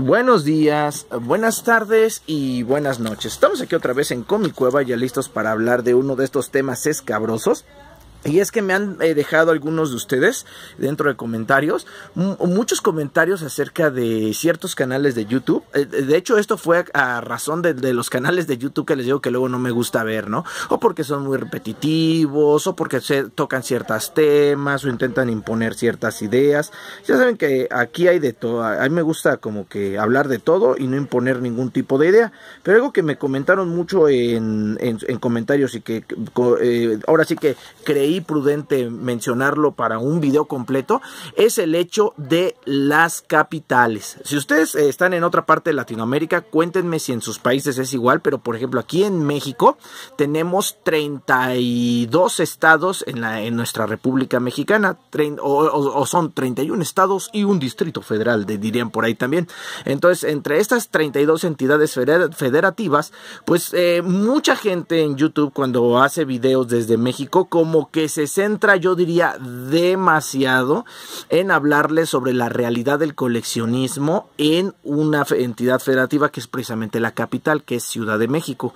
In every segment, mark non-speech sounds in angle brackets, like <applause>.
Buenos días, buenas tardes y buenas noches. Estamos aquí otra vez en Cueva, ya listos para hablar de uno de estos temas escabrosos y es que me han eh, dejado algunos de ustedes dentro de comentarios, muchos comentarios acerca de ciertos canales de YouTube. Eh, de hecho, esto fue a, razón de, los canales de YouTube que les digo que luego no me gusta ver, ¿no? O porque son muy repetitivos, o porque se tocan ciertos temas, o intentan imponer ciertas ideas. Ya saben que aquí hay de todo. A mí me gusta como que hablar de todo y no imponer ningún tipo de idea. Pero algo que me comentaron mucho en, comentarios y que eh, ahora sí que creí prudente mencionarlo para un video completo, es el hecho de las capitales. Si ustedes eh, están en otra parte de Latinoamérica, cuéntenme si en sus países es igual, pero por ejemplo aquí en México tenemos 32 estados en, la, en nuestra República Mexicana, o, son 31 estados y un distrito federal, dirían por ahí también. Entonces, entre estas 32 entidades federativas, pues eh, mucha gente en YouTube cuando hace videos desde México, como que se centra, yo diría, demasiado en hablarles sobre la realidad del coleccionismo en una entidad federativa que es precisamente la capital, que es Ciudad de México.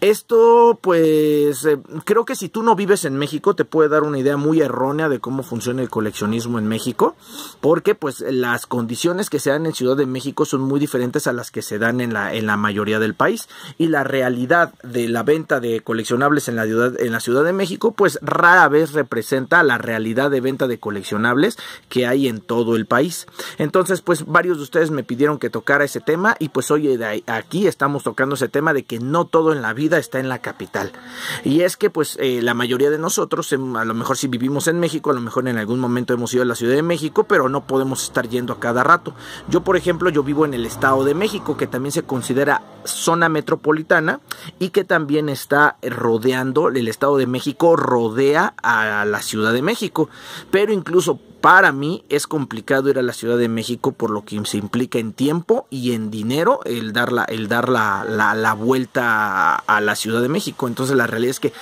Esto, pues, eh, creo que si tú no vives en México, te puede dar una idea muy errónea de cómo funciona el coleccionismo en México, porque, pues, las condiciones que se dan en Ciudad de México son muy diferentes a las que se dan en la, en la mayoría del país y la realidad de la venta de coleccionables en la ciudad, en la ciudad de México, pues rara vez representa la realidad de venta de coleccionables que hay en todo el país. Entonces, pues varios de ustedes me pidieron que tocara ese tema y pues hoy eh, aquí estamos tocando ese tema de que no todo en la vida está en la capital. Y es que pues eh, la mayoría de nosotros, em, a lo mejor si vivimos en México, a lo mejor en algún momento hemos ido a la Ciudad de México, pero no podemos estar yendo a cada rato. Yo, por ejemplo, yo vivo en el Estado de México, que también se considera zona metropolitana y que también está eh, rodeando, el Estado de México rodea a la Ciudad de México, pero incluso para mí es complicado ir a la Ciudad de México por lo que se implica en tiempo y en dinero el dar la, el la vuelta a la Ciudad de México. Entonces la realidad es que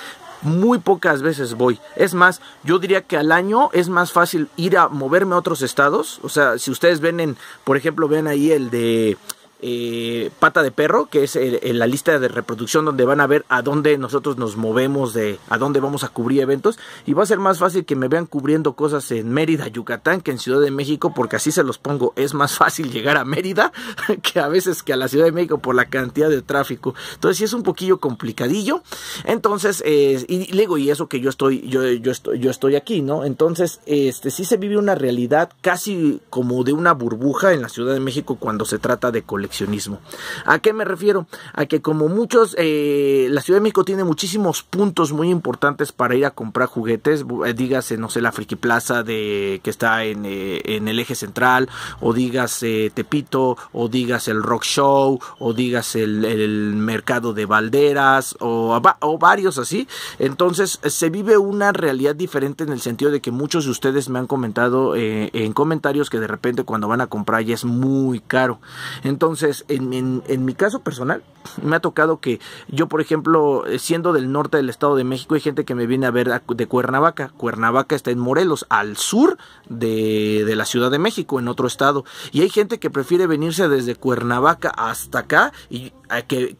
muy pocas veces voy. Es más, yo diría que al año es más fácil ir a moverme a otros estados. O sea, si ustedes ven en, por ejemplo, ven ahí el de eh, Pata de Perro, que es eh, la lista de reproducción donde van a ver a dónde nosotros nos movemos, de a dónde vamos a cubrir eventos. Y va a ser más fácil que me vean cubriendo cosas en Mérida, Yucatán, que en Ciudad de México, porque así se los pongo. Es más fácil llegar a Mérida <laughs> que a veces que a la Ciudad de México por la cantidad de tráfico. Entonces si es un poquillo complicadillo. Entonces, y digo, y eso que yo estoy, yo, yo, estoy, yo estoy aquí, ¿no? Entonces, este sí se vive una realidad casi como de una burbuja en la Ciudad de México cuando se trata de colectivos ¿A qué me refiero? A que como muchos, eh, la Ciudad de México tiene muchísimos puntos muy importantes para ir a comprar juguetes, eh, dígase, no sé, la frikiplaza de, que está eh, en, el eje central, o digas Tepito, o digas el Rock Show, o digas el, mercado de Valderas, o, o varios así. Entonces se vive una realidad diferente en el sentido de que muchos de ustedes me han comentado en comentarios que de repente cuando van a comprar ya es muy caro. Entonces, entonces, en, en, mi caso personal, me ha tocado que yo, por ejemplo, eh, siendo del norte del Estado de México, hay gente que me viene a ver de Cuernavaca. Cuernavaca está en Morelos, al sur de, la Ciudad de México, en otro estado. Y hay gente que prefiere venirse desde Cuernavaca hasta acá y que,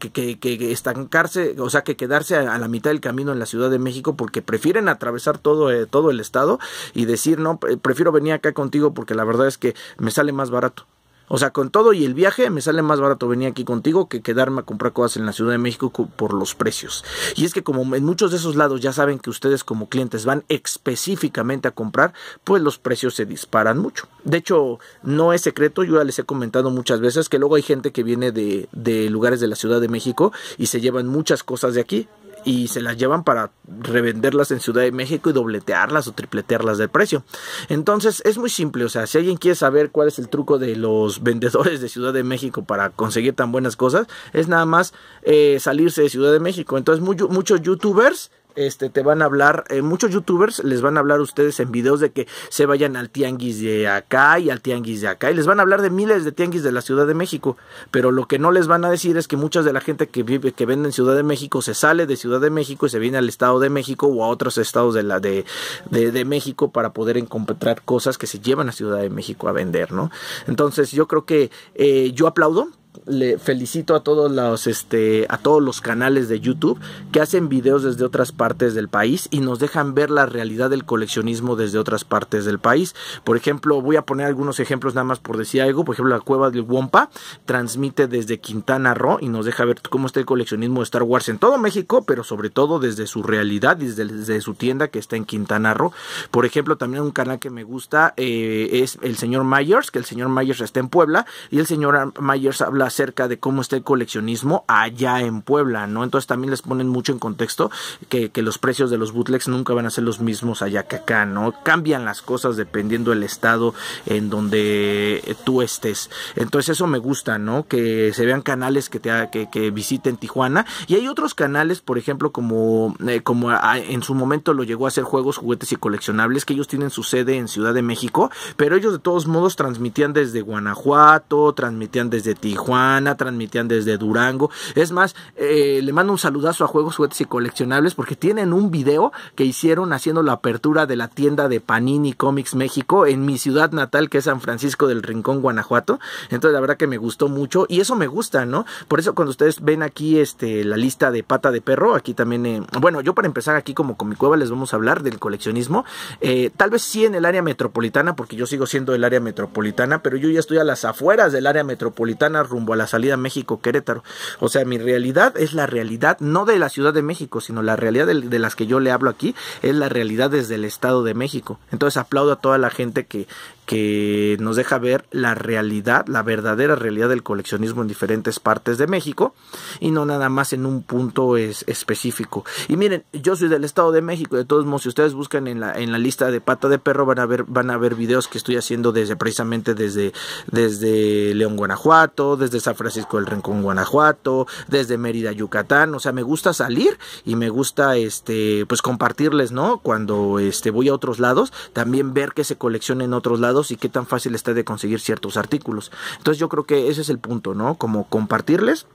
estancarse, o sea, que quedarse a, la mitad del camino en la Ciudad de México porque prefieren atravesar todo, eh, todo el estado y decir, no, prefiero venir acá contigo porque la verdad es que me sale más barato. O sea, con todo y el viaje me sale más barato venir aquí contigo que quedarme a comprar cosas en la Ciudad de México por los precios. Y es que como en muchos de esos lados ya saben que ustedes como clientes van específicamente a comprar, pues los precios se disparan mucho. De hecho, no es secreto, yo ya les he comentado muchas veces que luego hay gente que viene de, de lugares de la Ciudad de México y se llevan muchas cosas de aquí y se las llevan para revenderlas en Ciudad de México y dobletearlas o tripletearlas de precio. Entonces es muy simple, o sea, si alguien quiere saber cuál es el truco de los <laughs> vendedores de Ciudad de México para conseguir tan buenas cosas, es nada más eh, salirse de Ciudad de México. Entonces muchos youtubers este, te van a hablar, eh, muchos youtubers les van a hablar ustedes en videos de que se vayan al tianguis de acá y al tianguis de acá, y les van a hablar de miles de tianguis de la Ciudad de México, pero lo que no les van a decir es que muchas de la gente que vive, que vende en Ciudad de México, se sale de Ciudad de México y se viene al Estado de México o a otros estados de, la, de, México para poder encontrar cosas que se llevan a Ciudad de México a vender, ¿no? Entonces yo creo que eh, yo aplaudo le felicito a todos los este a todos los canales de YouTube que hacen videos desde otras partes del país y nos dejan ver la realidad del coleccionismo desde otras partes del país. Por ejemplo, voy a poner algunos ejemplos nada más por decir algo, por ejemplo, la cueva del Wompa transmite desde Quintana Roo y nos deja ver cómo está el coleccionismo de Star Wars en todo México, pero sobre todo desde su realidad, desde, desde su tienda que está en Quintana Roo. Por ejemplo, también un canal que me gusta eh, es el señor Myers, que el señor Myers está en Puebla y el señor Myers habla acerca de cómo está el coleccionismo allá en Puebla, ¿no? Entonces también les ponen mucho en contexto que, los precios de los bootlegs nunca van a ser los mismos allá que acá, ¿no? Cambian las cosas dependiendo del estado en donde tú estés. Entonces eso me gusta, ¿no? Que se vean canales que, te, que, que visiten Tijuana y hay otros canales, por ejemplo, como, eh, como en su momento lo llegó a hacer Juegos, Juguetes y Coleccionables, que ellos tienen su sede en Ciudad de México, pero ellos de todos modos transmitían desde Guanajuato, transmitían desde Tijuana, transmitían desde Durango. Es más, eh, le mando un saludazo a Juegos, Juguetes y Coleccionables porque tienen un video que hicieron haciendo la apertura de la tienda de Panini Comics México en mi ciudad natal, que es San Francisco del Rincón, Guanajuato. Entonces, la verdad que me gustó mucho y eso me gusta, ¿no? Por eso, cuando ustedes ven aquí este, la lista de pata de perro, aquí también, eh, bueno, yo para empezar aquí como con mi cueva les vamos a hablar del coleccionismo. Eh, tal vez sí en el área metropolitana, porque yo sigo siendo del área metropolitana, pero yo ya estoy a las afueras del área metropolitana, rumbo ...como a la salida México-Querétaro. O sea, mi realidad es la realidad no de la Ciudad de México, sino la realidad de, las que yo le hablo aquí, es la realidad desde el Estado de México. Entonces aplaudo a toda la gente que, que nos deja ver la realidad, la verdadera realidad del coleccionismo en diferentes partes de México y no nada más en un punto específico. Y miren, yo soy del Estado de México, de todos modos, si ustedes buscan en la, en la lista de pata de perro, van a ver, van a ver videos que estoy haciendo desde precisamente desde, desde León, Guanajuato, desde San Francisco del Rincón, Guanajuato, desde Mérida, Yucatán, o sea, me gusta salir y me gusta este pues compartirles, ¿no? Cuando este voy a otros lados, también ver que se colecciona en otros lados y qué tan fácil está de conseguir ciertos artículos. Entonces yo creo que ese es el punto, ¿no? Como compartirles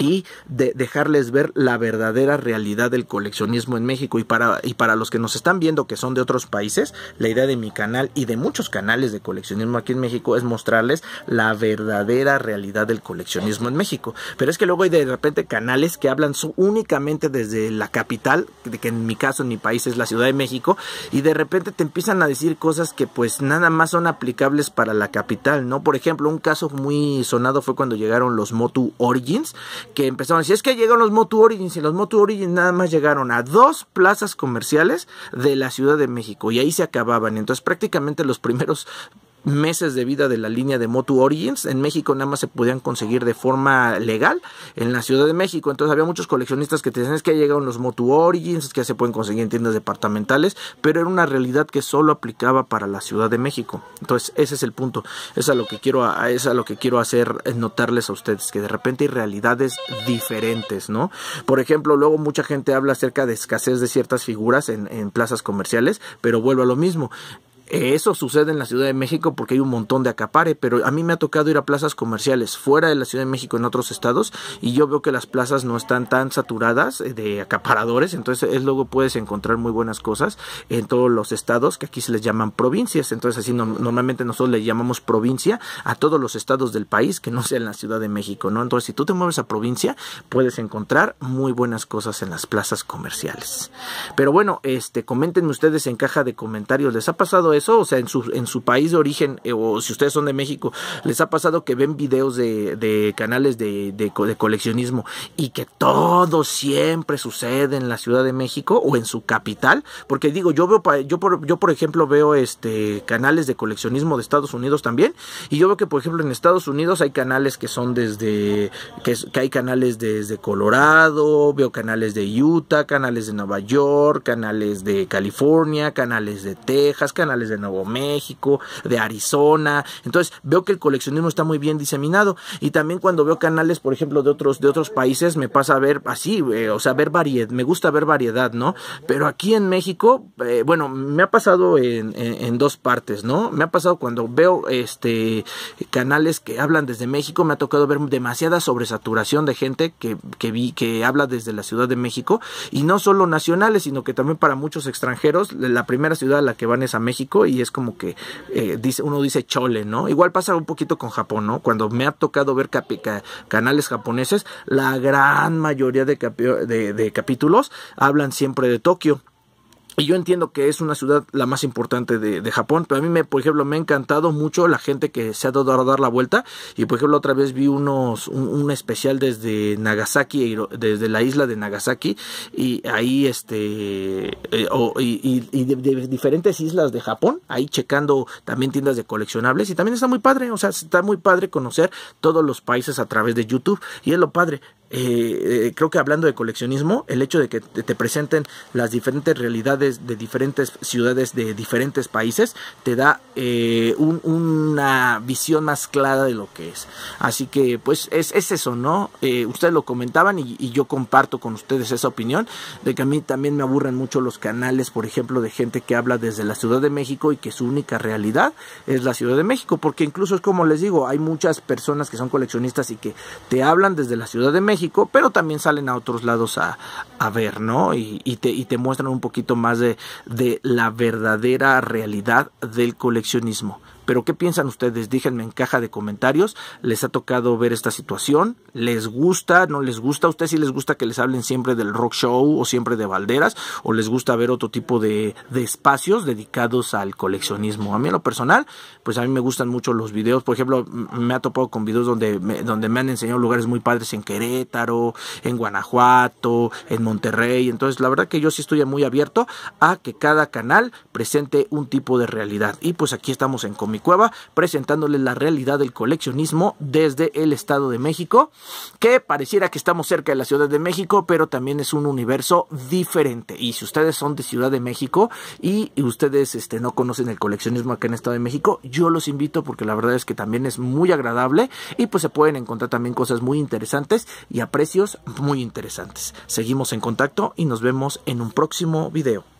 y de dejarles ver la verdadera realidad del coleccionismo en México. Y para, y para los que nos están viendo que son de otros países, la idea de mi canal y de muchos canales de coleccionismo aquí en México es mostrarles la verdadera realidad del coleccionismo en México. Pero es que luego hay de repente canales que hablan únicamente desde la capital, que en mi caso en mi país es la Ciudad de México, y de repente te empiezan a decir cosas que pues nada más son aplicables para la capital, ¿no? Por ejemplo, un caso muy sonado fue cuando llegaron los Motu Origins, que empezaron, si es que llegan los Motu Origins y los Motu Origins nada más llegaron a dos plazas comerciales de la Ciudad de México y ahí se acababan. Entonces prácticamente los primeros meses de vida de la línea de Motu Origins. En México nada más se podían conseguir de forma legal en la Ciudad de México. Entonces había muchos coleccionistas que te decían es que llegaron los Motu Origins, que ya se pueden conseguir en tiendas departamentales, pero era una realidad que solo aplicaba para la Ciudad de México. Entonces ese es el punto. Es a lo que quiero, a, es lo que quiero hacer eh, notarles a ustedes, que de repente hay realidades diferentes, ¿no? Por ejemplo, luego mucha gente habla acerca de escasez de ciertas figuras en plazas comerciales, pero vuelvo a lo mismo. Eso sucede en la Ciudad de México porque hay un montón de acapare, pero a mí me ha tocado ir a plazas comerciales fuera de la Ciudad de México en otros estados y yo veo que las plazas no están tan saturadas eh, de acaparadores, entonces luego puedes encontrar muy buenas cosas en todos los estados que aquí se les llaman provincias, entonces así normalmente nosotros le llamamos provincia a todos los estados del país que no sean en la Ciudad de México, ¿no? Entonces si tú te mueves a provincia puedes encontrar muy buenas cosas en las plazas comerciales. Pero bueno, este, coméntenme ustedes en caja de comentarios, ¿les ha pasado eso? O sea, en su, en su país de origen, eh, o si ustedes son de México, ¿les ha pasado que ven videos de, de canales de, de, coleccionismo y que todo siempre sucede en la Ciudad de México o en su capital? Porque digo, yo veo, yo por, yo por ejemplo veo este canales de coleccionismo de Estados Unidos también, y yo veo que por ejemplo en Estados Unidos hay canales que son desde, que, que hay canales desde Colorado, veo canales de Utah, canales de Nueva York, canales de California, canales de Texas, canales de Nuevo México, de Arizona. Entonces veo que el coleccionismo está muy bien diseminado. Y también cuando veo canales, por ejemplo, de otros, de otros países, me pasa a ver así, eh, o sea, ver variedad, me gusta ver variedad, ¿no? Pero aquí en México, eh, bueno, me ha pasado en, dos partes, ¿no? Me ha pasado cuando veo este canales que hablan desde México, me ha tocado ver demasiada sobresaturación de gente que, que habla desde la Ciudad de México, y no solo nacionales, sino que también para muchos extranjeros, la primera ciudad a la que van es a México y es como que eh, dice, uno dice chole, ¿no? Igual pasa un poquito con Japón, ¿no? Cuando me ha tocado ver canales japoneses, la gran mayoría de capítulos hablan siempre de Tokio y yo entiendo que es una ciudad la más importante de, Japón, pero a mí, me, por ejemplo, me ha encantado mucho la gente que se ha dado a dar la vuelta. Y, por ejemplo, otra vez vi unos, un, especial desde Nagasaki, desde la isla de Nagasaki, y ahí, este, eh, y, de, diferentes islas de Japón, ahí checando también tiendas de coleccionables. Y también está muy padre, o sea, está muy padre conocer todos los países a través de YouTube. Y es lo padre, eh, eh, creo que hablando de coleccionismo, el hecho de que te, presenten las diferentes realidades de diferentes ciudades, de diferentes países, te da eh, una visión más clara de lo que es. Así que pues es, eso, ¿no? ustedes lo comentaban y, y, yo comparto con ustedes esa opinión de que a mí también me aburren mucho los canales, por ejemplo, de gente que habla desde la Ciudad de México y que su única realidad es la Ciudad de México, porque incluso es como les digo, hay muchas personas que son coleccionistas y que te hablan desde la Ciudad de México, México, pero también salen a otros lados a, ver, ¿no? Y, te, muestran un poquito más de la verdadera realidad del coleccionismo. Pero ¿qué piensan ustedes? Díganme en caja de comentarios. ¿Les ha tocado ver esta situación? ¿Les gusta? ¿No les gusta? ¿A ustedes sí les gusta que les hablen siempre del rock show o siempre de balderas? ¿O les gusta ver otro tipo de, espacios dedicados al coleccionismo? A mí en lo personal, pues a mí me gustan mucho los videos. Por ejemplo, me ha topado con videos donde me, donde me han enseñado lugares muy padres en Querétaro, en Guanajuato, en Monterrey. Entonces, la verdad que yo sí estoy muy abierto a que cada canal presente un tipo de realidad. Y pues aquí estamos en Comic cueva presentándoles la realidad del coleccionismo desde el Estado de México, que pareciera que estamos cerca de la Ciudad de México, pero también es un universo diferente. Y si ustedes son de Ciudad de México y ustedes este, no conocen el coleccionismo acá en el Estado de México, yo los invito porque la verdad es que también es muy agradable y pues se pueden encontrar también cosas muy interesantes y a precios muy interesantes. Seguimos en contacto y nos vemos en un próximo video.